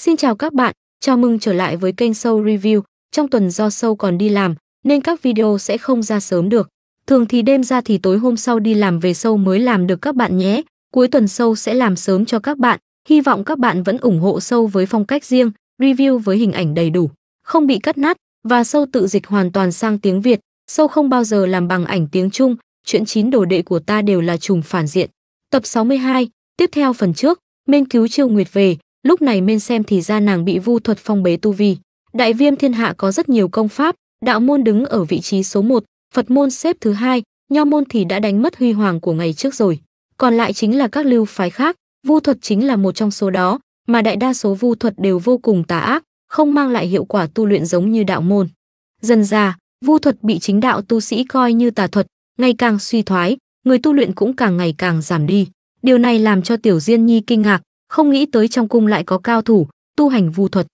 Xin chào các bạn, chào mừng trở lại với kênh Sâu Review. Trong tuần do Sâu còn đi làm nên các video sẽ không ra sớm được. Thường thì đêm ra thì tối hôm sau đi làm về Sâu mới làm được các bạn nhé. Cuối tuần Sâu sẽ làm sớm cho các bạn. Hy vọng các bạn vẫn ủng hộ Sâu với phong cách riêng, review với hình ảnh đầy đủ, không bị cắt nát và Sâu tự dịch hoàn toàn sang tiếng Việt. Sâu không bao giờ làm bằng ảnh tiếng Trung, chuyện chín đồ đệ của ta đều là trùng phản diện. Tập 62, tiếp theo phần trước, minh cứu Triều Nguyệt về, lúc này men xem thì ra nàng bị vu thuật phong bế tu vi đại viêm thiên hạ có rất nhiều công pháp đạo môn đứng ở vị trí số 1, phật môn xếp thứ hai nho môn thì đã đánh mất huy hoàng của ngày trước rồi còn lại chính là các lưu phái khác vu thuật chính là một trong số đó mà đại đa số vu thuật đều vô cùng tà ác không mang lại hiệu quả tu luyện giống như đạo môn dần ra vu thuật bị chính đạo tu sĩ coi như tà thuật ngày càng suy thoái người tu luyện cũng càng ngày càng giảm đi điều này làm cho tiểu diên nhi kinh ngạc không nghĩ tới trong cung lại có cao thủ tu hành vu thuật.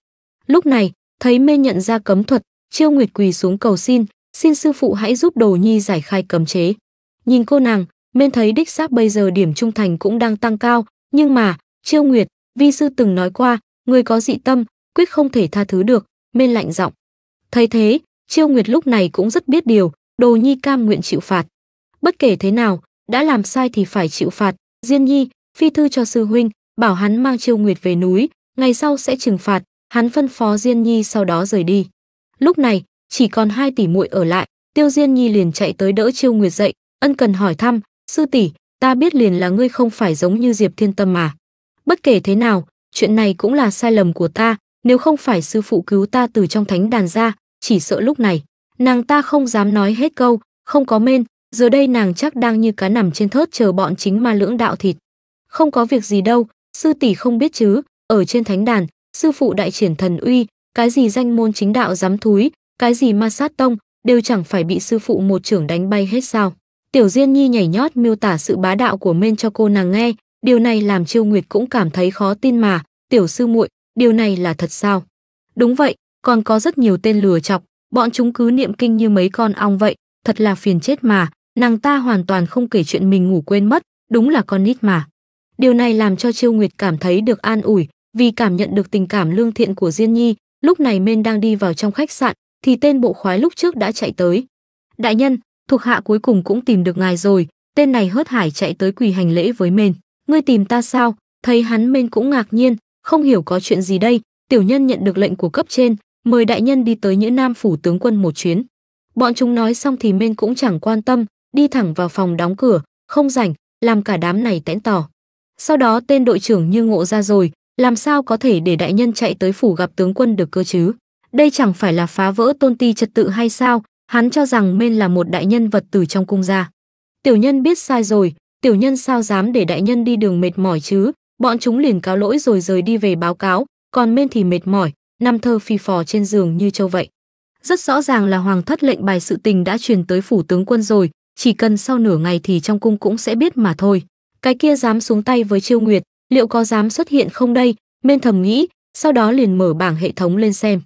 Lúc này, thấy mê nhận ra cấm thuật, Chiêu Nguyệt quỳ xuống cầu xin, xin sư phụ hãy giúp Đồ Nhi giải khai cấm chế. Nhìn cô nàng, Mên thấy đích xác bây giờ điểm trung thành cũng đang tăng cao, nhưng mà, Chiêu Nguyệt, vi sư từng nói qua, người có dị tâm, quyết không thể tha thứ được, Mên lạnh giọng. Thấy thế, Chiêu Nguyệt lúc này cũng rất biết điều, Đồ Nhi cam nguyện chịu phạt. Bất kể thế nào, đã làm sai thì phải chịu phạt, Diên Nhi, phi thư cho sư huynh, bảo hắn mang Chiêu Nguyệt về núi, ngày sau sẽ trừng phạt, hắn phân phó Diên Nhi sau đó rời đi. Lúc này, chỉ còn hai tỷ muội ở lại, Tiêu Diên Nhi liền chạy tới đỡ Chiêu Nguyệt dậy, ân cần hỏi thăm, "Sư tỷ, ta biết liền là ngươi không phải giống như Diệp Thiên Tâm mà. Bất kể thế nào, chuyện này cũng là sai lầm của ta, nếu không phải sư phụ cứu ta từ trong thánh đàn ra, chỉ sợ lúc này, nàng ta không dám nói hết câu, không có men, giờ đây nàng chắc đang như cá nằm trên thớt chờ bọn chính ma lưỡng đạo thịt. Không có việc gì đâu, sư tỷ không biết chứ ở trên thánh đàn sư phụ đại triển thần uy cái gì danh môn chính đạo dám thúi cái gì ma sát tông đều chẳng phải bị sư phụ một trưởng đánh bay hết sao tiểu diên nhi nhảy nhót miêu tả sự bá đạo của men cho cô nàng nghe điều này làm chiêu nguyệt cũng cảm thấy khó tin mà tiểu sư muội điều này là thật sao đúng vậy còn có rất nhiều tên lừa chọc bọn chúng cứ niệm kinh như mấy con ong vậy thật là phiền chết mà nàng ta hoàn toàn không kể chuyện mình ngủ quên mất đúng là con nít mà Điều này làm cho Chiêu Nguyệt cảm thấy được an ủi, vì cảm nhận được tình cảm lương thiện của Diên Nhi, lúc này Mên đang đi vào trong khách sạn, thì tên bộ khoái lúc trước đã chạy tới. Đại nhân, thuộc hạ cuối cùng cũng tìm được ngài rồi, tên này hớt hải chạy tới quỳ hành lễ với Mên. Ngươi tìm ta sao? Thấy hắn Mên cũng ngạc nhiên, không hiểu có chuyện gì đây, tiểu nhân nhận được lệnh của cấp trên, mời đại nhân đi tới Nhữ Nam phủ tướng quân một chuyến. Bọn chúng nói xong thì Mên cũng chẳng quan tâm, đi thẳng vào phòng đóng cửa, không rảnh, làm cả đám này tẽn tỏ. Sau đó tên đội trưởng như ngộ ra rồi, làm sao có thể để đại nhân chạy tới phủ gặp tướng quân được cơ chứ? Đây chẳng phải là phá vỡ tôn ti trật tự hay sao? Hắn cho rằng Mên là một đại nhân vật từ trong cung ra. Tiểu nhân biết sai rồi, tiểu nhân sao dám để đại nhân đi đường mệt mỏi chứ? Bọn chúng liền cáo lỗi rồi rời đi về báo cáo, còn Mên thì mệt mỏi, nằm thơ phi phò trên giường như châu vậy. Rất rõ ràng là hoàng thất lệnh bài sự tình đã truyền tới phủ tướng quân rồi, chỉ cần sau nửa ngày thì trong cung cũng sẽ biết mà thôi cái kia dám xuống tay với Chiêu Nguyệt, liệu có dám xuất hiện không đây, Mên thầm nghĩ, sau đó liền mở bảng hệ thống lên xem.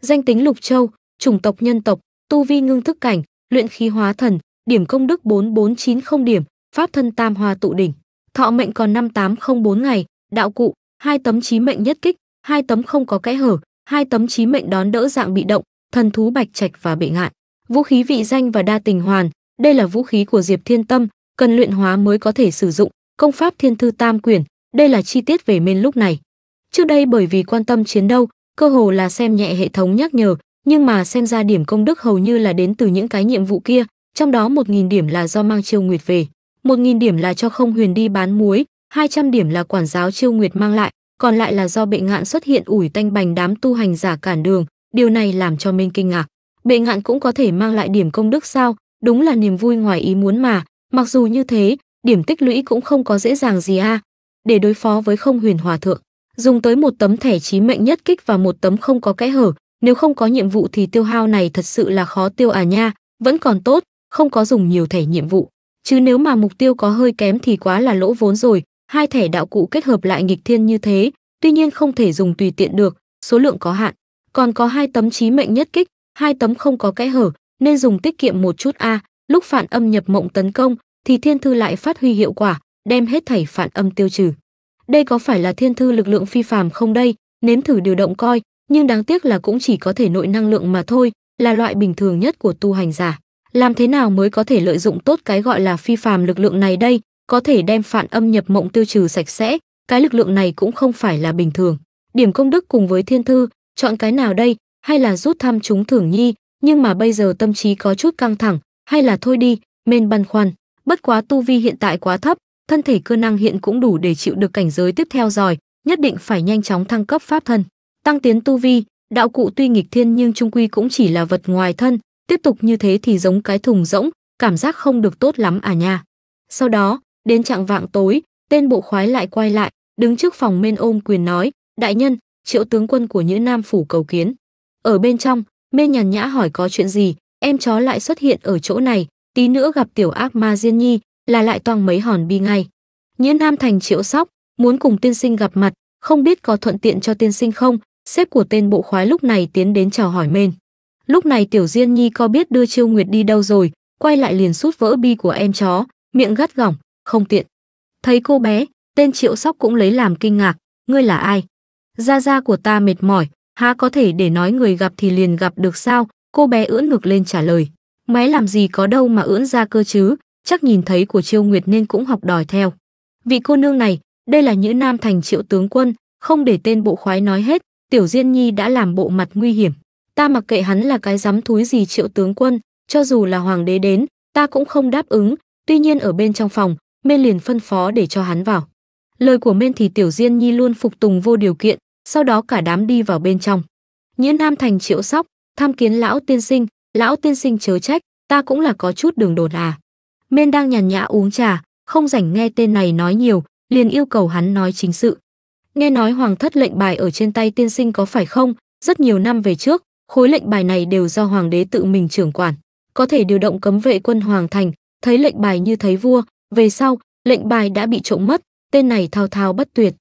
Danh tính Lục Châu, chủng tộc nhân tộc, tu vi ngưng thức cảnh, luyện khí hóa thần, điểm công đức bốn bốn chín không điểm, pháp thân tam hoa tụ đỉnh, thọ mệnh còn năm tám không bốn ngày, đạo cụ, hai tấm chí mệnh nhất kích, hai tấm không có kẽ hở, hai tấm chí mệnh đón đỡ dạng bị động, thần thú bạch trạch và bệ ngạn. Vũ khí vị danh và đa tình hoàn, đây là vũ khí của Diệp Thiên Tâm, cần luyện hóa mới có thể sử dụng, công pháp thiên thư tam quyển, đây là chi tiết về men lúc này. Trước đây bởi vì quan tâm chiến đấu cơ hồ là xem nhẹ hệ thống nhắc nhở, nhưng mà xem ra điểm công đức hầu như là đến từ những cái nhiệm vụ kia, trong đó 1000 điểm là do mang Chiêu Nguyệt về, 1000 điểm là cho Không Huyền đi bán muối, 200 điểm là quản giáo Chiêu Nguyệt mang lại, còn lại là do Bệ Ngạn xuất hiện ủi tanh bành đám tu hành giả cản đường, điều này làm cho Minh kinh ngạc. Bệ Ngạn cũng có thể mang lại điểm công đức sao? Đúng là niềm vui ngoài ý muốn mà, mặc dù như thế, điểm tích lũy cũng không có dễ dàng gì a. À. Để đối phó với không huyền hòa thượng, dùng tới một tấm thẻ chí mệnh nhất kích và một tấm không có kẽ hở, nếu không có nhiệm vụ thì tiêu hao này thật sự là khó tiêu à nha, vẫn còn tốt, không có dùng nhiều thẻ nhiệm vụ. Chứ nếu mà mục tiêu có hơi kém thì quá là lỗ vốn rồi, hai thẻ đạo cụ kết hợp lại nghịch thiên như thế, tuy nhiên không thể dùng tùy tiện được, số lượng có hạn. Còn có hai tấm chí mệnh nhất kích, hai tấm không có kẽ hở, nên dùng tiết kiệm một chút a. À. Lúc phản âm nhập mộng tấn công, thì thiên thư lại phát huy hiệu quả, đem hết thảy phản âm tiêu trừ. Đây có phải là thiên thư lực lượng phi phàm không đây? Nếm thử điều động coi, nhưng đáng tiếc là cũng chỉ có thể nội năng lượng mà thôi, là loại bình thường nhất của tu hành giả. Làm thế nào mới có thể lợi dụng tốt cái gọi là phi phàm lực lượng này đây, có thể đem phản âm nhập mộng tiêu trừ sạch sẽ, cái lực lượng này cũng không phải là bình thường. Điểm công đức cùng với thiên thư, chọn cái nào đây, hay là rút thăm chúng thưởng nhi, nhưng mà bây giờ tâm trí có chút căng thẳng, hay là thôi đi, men băn khoăn bất quá tu vi hiện tại quá thấp, thân thể cơ năng hiện cũng đủ để chịu được cảnh giới tiếp theo rồi, nhất định phải nhanh chóng thăng cấp pháp thân, tăng tiến tu vi, đạo cụ tuy nghịch thiên nhưng trung quy cũng chỉ là vật ngoài thân, tiếp tục như thế thì giống cái thùng rỗng, cảm giác không được tốt lắm à nha. Sau đó, đến trạng vạng tối, tên bộ khoái lại quay lại, đứng trước phòng Mên ôm quyền nói, đại nhân, triệu tướng quân của Nhữ Nam Phủ cầu kiến. Ở bên trong, Mên nhàn nhã hỏi có chuyện gì, em chó lại xuất hiện ở chỗ này, tí nữa gặp tiểu ác ma Diên Nhi là lại toang mấy hòn bi ngay. Nhiễn Nam Thành triệu sóc, muốn cùng tiên sinh gặp mặt, không biết có thuận tiện cho tiên sinh không, sếp của tên bộ khoái lúc này tiến đến chào hỏi mên. Lúc này tiểu Diên Nhi có biết đưa Chiêu Nguyệt đi đâu rồi, quay lại liền sút vỡ bi của em chó, miệng gắt gỏng, không tiện. Thấy cô bé, tên triệu sóc cũng lấy làm kinh ngạc, ngươi là ai? Gia gia của ta mệt mỏi, há có thể để nói người gặp thì liền gặp được sao? Cô bé ưỡn ngực lên trả lời. Máy làm gì có đâu mà ưỡn ra cơ chứ, chắc nhìn thấy của Chiêu Nguyệt nên cũng học đòi theo. Vị cô nương này, đây là Nhữ Nam thành Triệu tướng quân, không để tên bộ khoái nói hết, Tiểu Diên Nhi đã làm bộ mặt nguy hiểm. Ta mặc kệ hắn là cái dám thúi gì Triệu tướng quân, cho dù là hoàng đế đến, ta cũng không đáp ứng, tuy nhiên ở bên trong phòng, Mên liền phân phó để cho hắn vào. Lời của Mên thì Tiểu Diên Nhi luôn phục tùng vô điều kiện, sau đó cả đám đi vào bên trong. Nhữ Nam thành Triệu Sóc, tham kiến lão tiên sinh, lão tiên sinh chớ trách, ta cũng là có chút đường đột à. Miên đang nhàn nhã uống trà, không rảnh nghe tên này nói nhiều, liền yêu cầu hắn nói chính sự. Nghe nói hoàng thất lệnh bài ở trên tay tiên sinh có phải không, rất nhiều năm về trước, khối lệnh bài này đều do hoàng đế tự mình trưởng quản, có thể điều động cấm vệ quân hoàng thành, thấy lệnh bài như thấy vua, về sau, lệnh bài đã bị trộm mất, tên này thao thao bất tuyệt.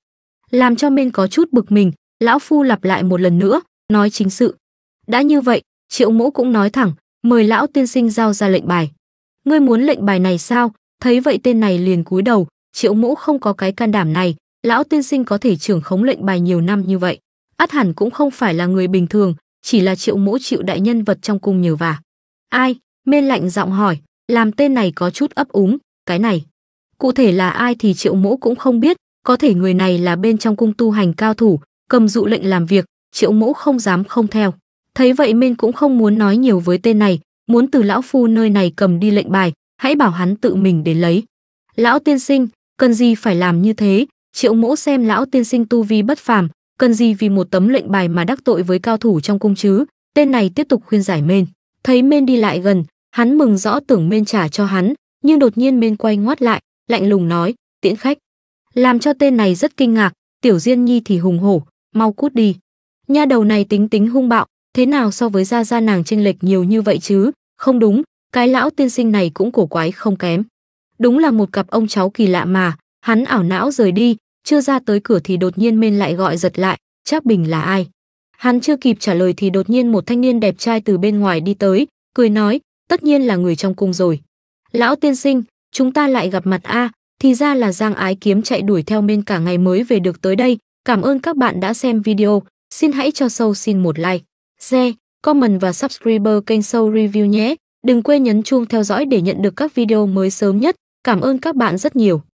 Làm cho Miên có chút bực mình, lão phu lặp lại một lần nữa, nói chính sự. Đã như vậy, Triệu Mẫu cũng nói thẳng, mời lão tiên sinh giao ra lệnh bài. Ngươi muốn lệnh bài này sao? Thấy vậy tên này liền cúi đầu, Triệu Mẫu không có cái can đảm này, lão tiên sinh có thể trưởng khống lệnh bài nhiều năm như vậy, ắt hẳn cũng không phải là người bình thường, chỉ là Triệu Mẫu chịu đại nhân vật trong cung nhờ vả. Ai? Mên lạnh giọng hỏi, làm tên này có chút ấp úng, cái này. Cụ thể là ai thì Triệu Mẫu cũng không biết, có thể người này là bên trong cung tu hành cao thủ, cầm dụ lệnh làm việc, Triệu Mẫu không dám không theo. Thấy vậy Minh cũng không muốn nói nhiều với tên này, muốn từ lão phu nơi này cầm đi lệnh bài, hãy bảo hắn tự mình đến lấy. Lão tiên sinh, cần gì phải làm như thế, triệu mỗ xem lão tiên sinh tu vi bất phàm, cần gì vì một tấm lệnh bài mà đắc tội với cao thủ trong cung chứ, tên này tiếp tục khuyên giải Mên. Thấy Mên đi lại gần, hắn mừng rõ tưởng Mên trả cho hắn, nhưng đột nhiên Mên quay ngoắt lại, lạnh lùng nói, tiễn khách. Làm cho tên này rất kinh ngạc, tiểu diên nhi thì hùng hổ, mau cút đi. Nha đầu này tính tính hung bạo, thế nào so với gia gia nàng chênh lệch nhiều như vậy chứ không đúng cái lão tiên sinh này cũng cổ quái không kém đúng là một cặp ông cháu kỳ lạ mà hắn ảo não rời đi chưa ra tới cửa thì đột nhiên men lại gọi giật lại trác bình là ai hắn chưa kịp trả lời thì đột nhiên một thanh niên đẹp trai từ bên ngoài đi tới cười nói tất nhiên là người trong cung rồi lão tiên sinh chúng ta lại gặp mặt a à, thì ra là giang ái kiếm chạy đuổi theo men cả ngày mới về được tới đây cảm ơn các bạn đã xem video xin hãy cho sâu xin một like share, comment và subscribe kênh Show Review nhé. Đừng quên nhấn chuông theo dõi để nhận được các video mới sớm nhất. Cảm ơn các bạn rất nhiều.